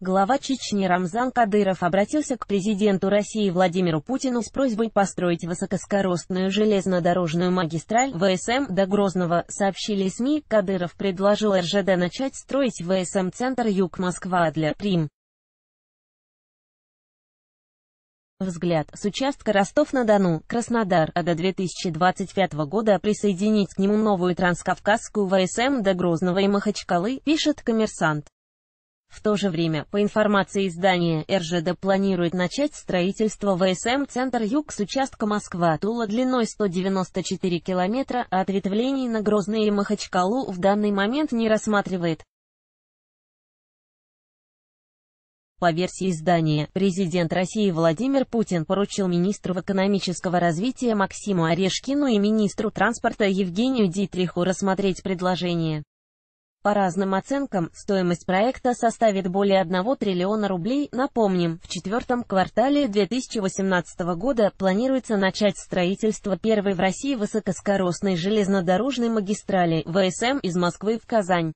Глава Чечни Рамзан Кадыров обратился к президенту России Владимиру Путину с просьбой построить высокоскоростную железнодорожную магистраль ВСМ до Грозного, сообщили СМИ. Кадыров предложил РЖД начать строить ВСМ-центр Юг Москва для Прим. Взгляд с участка Ростов-на-Дону, Краснодар, а до 2025 года присоединить к нему новую транскавказскую ВСМ до Грозного и Махачкалы, пишет коммерсант. В то же время, по информации издания, РЖД планирует начать строительство ВСМ-центр Юг с участка Москва-Тула длиной 194 километра, а ответвлений на Грозный и Махачкалу в данный момент не рассматривает. По версии издания, президент России Владимир Путин поручил министру экономического развития Максиму Орешкину и министру транспорта Евгению Дитриху рассмотреть предложение. По разным оценкам, стоимость проекта составит более 1 триллиона рублей. Напомним, в четвертом квартале 2018 года планируется начать строительство первой в России высокоскоростной железнодорожной магистрали ВСМ из Москвы в Казань.